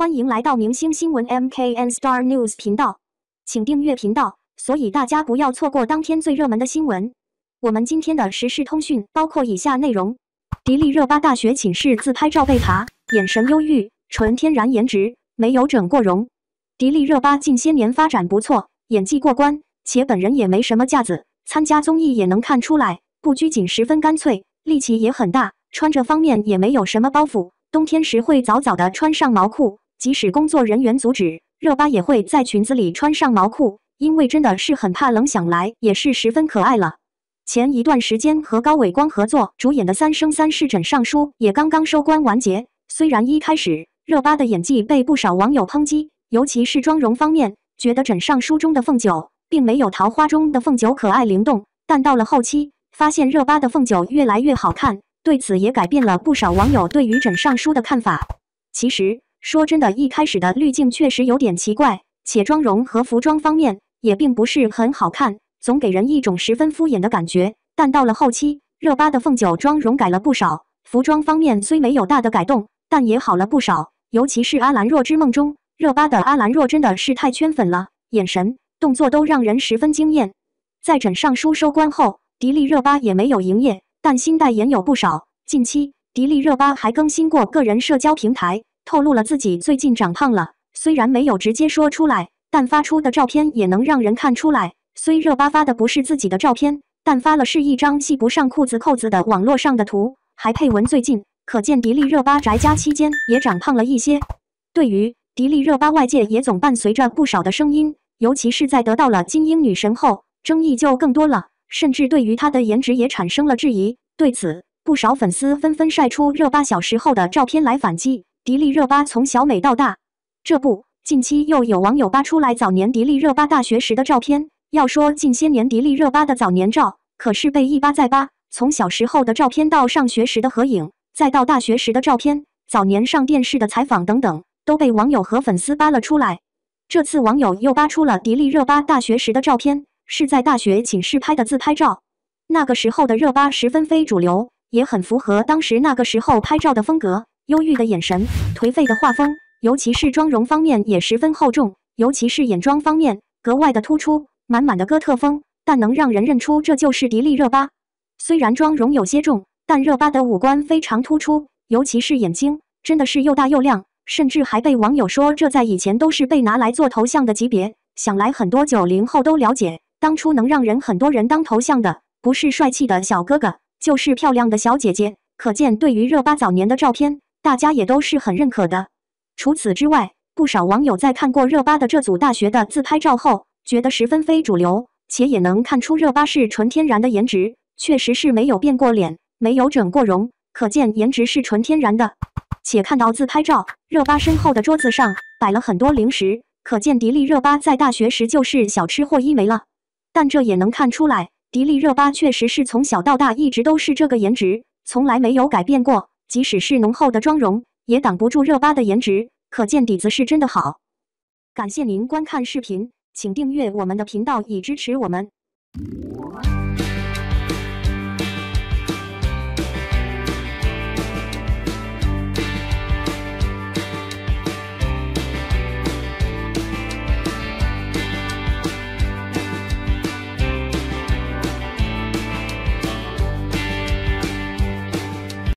欢迎来到明星新闻 MKN Star News 频道，请订阅频道，所以大家不要错过当天最热门的新闻。我们今天的时事通讯包括以下内容：迪丽热巴大学寝室自拍照被扒，眼神忧郁，纯天然颜值，没有整过容。迪丽热巴近些年发展不错，演技过关，且本人也没什么架子，参加综艺也能看出来，不拘谨，十分干脆，力气也很大，穿着方面也没有什么包袱，冬天时会早早的穿上毛裤。即使工作人员阻止，热巴也会在裙子里穿上毛裤，因为真的是很怕冷。想来也是十分可爱了。前一段时间和高伟光合作主演的《三生三世枕上书》也刚刚收官完结。虽然一开始热巴的演技被不少网友抨击，尤其是妆容方面，觉得《枕上书》中的凤九并没有《桃花》中的凤九可爱灵动，但到了后期，发现热巴的凤九越来越好看，对此也改变了不少网友对于《枕上书》的看法。其实。说真的，一开始的滤镜确实有点奇怪，且妆容和服装方面也并不是很好看，总给人一种十分敷衍的感觉。但到了后期，热巴的凤九妆容改了不少，服装方面虽没有大的改动，但也好了不少。尤其是《阿兰若之梦》中，热巴的阿兰若真的是太圈粉了，眼神、动作都让人十分惊艳。在《枕上书》收官后，迪丽热巴也没有营业，但新代言有不少。近期，迪丽热巴还更新过个人社交平台。透露了自己最近长胖了，虽然没有直接说出来，但发出的照片也能让人看出来。虽热巴发的不是自己的照片，但发了是一张系不上裤子扣子的网络上的图，还配文最近，可见迪丽热巴宅家期间也长胖了一些。对于迪丽热巴，外界也总伴随着不少的声音，尤其是在得到了“金鹰女神”后，争议就更多了，甚至对于她的颜值也产生了质疑。对此，不少粉丝纷纷晒出热巴小时候的照片来反击。迪丽热巴从小美到大，这不，近期又有网友扒出来早年迪丽热巴大学时的照片。要说近些年迪丽热巴的早年照，可是被一扒再扒，从小时候的照片到上学时的合影，再到大学时的照片，早年上电视的采访等等，都被网友和粉丝扒了出来。这次网友又扒出了迪丽热巴大学时的照片，是在大学寝室拍的自拍照。那个时候的热巴十分非主流，也很符合当时那个时候拍照的风格。忧郁的眼神，颓废的画风，尤其是妆容方面也十分厚重，尤其是眼妆方面格外的突出，满满的哥特风。但能让人认出这就是迪丽热巴，虽然妆容有些重，但热巴的五官非常突出，尤其是眼睛，真的是又大又亮，甚至还被网友说这在以前都是被拿来做头像的级别。想来很多九零后都了解，当初能让人很多人当头像的，不是帅气的小哥哥，就是漂亮的小姐姐。可见对于热巴早年的照片。大家也都是很认可的。除此之外，不少网友在看过热巴的这组大学的自拍照后，觉得十分非主流，且也能看出热巴是纯天然的颜值，确实是没有变过脸，没有整过容，可见颜值是纯天然的。且看到自拍照，热巴身后的桌子上摆了很多零食，可见迪丽热巴在大学时就是小吃货一枚了。但这也能看出来，迪丽热巴确实是从小到大一直都是这个颜值，从来没有改变过。即使是浓厚的妆容，也挡不住热巴的颜值，可见底子是真的好。感谢您观看视频，请订阅我们的频道以支持我们。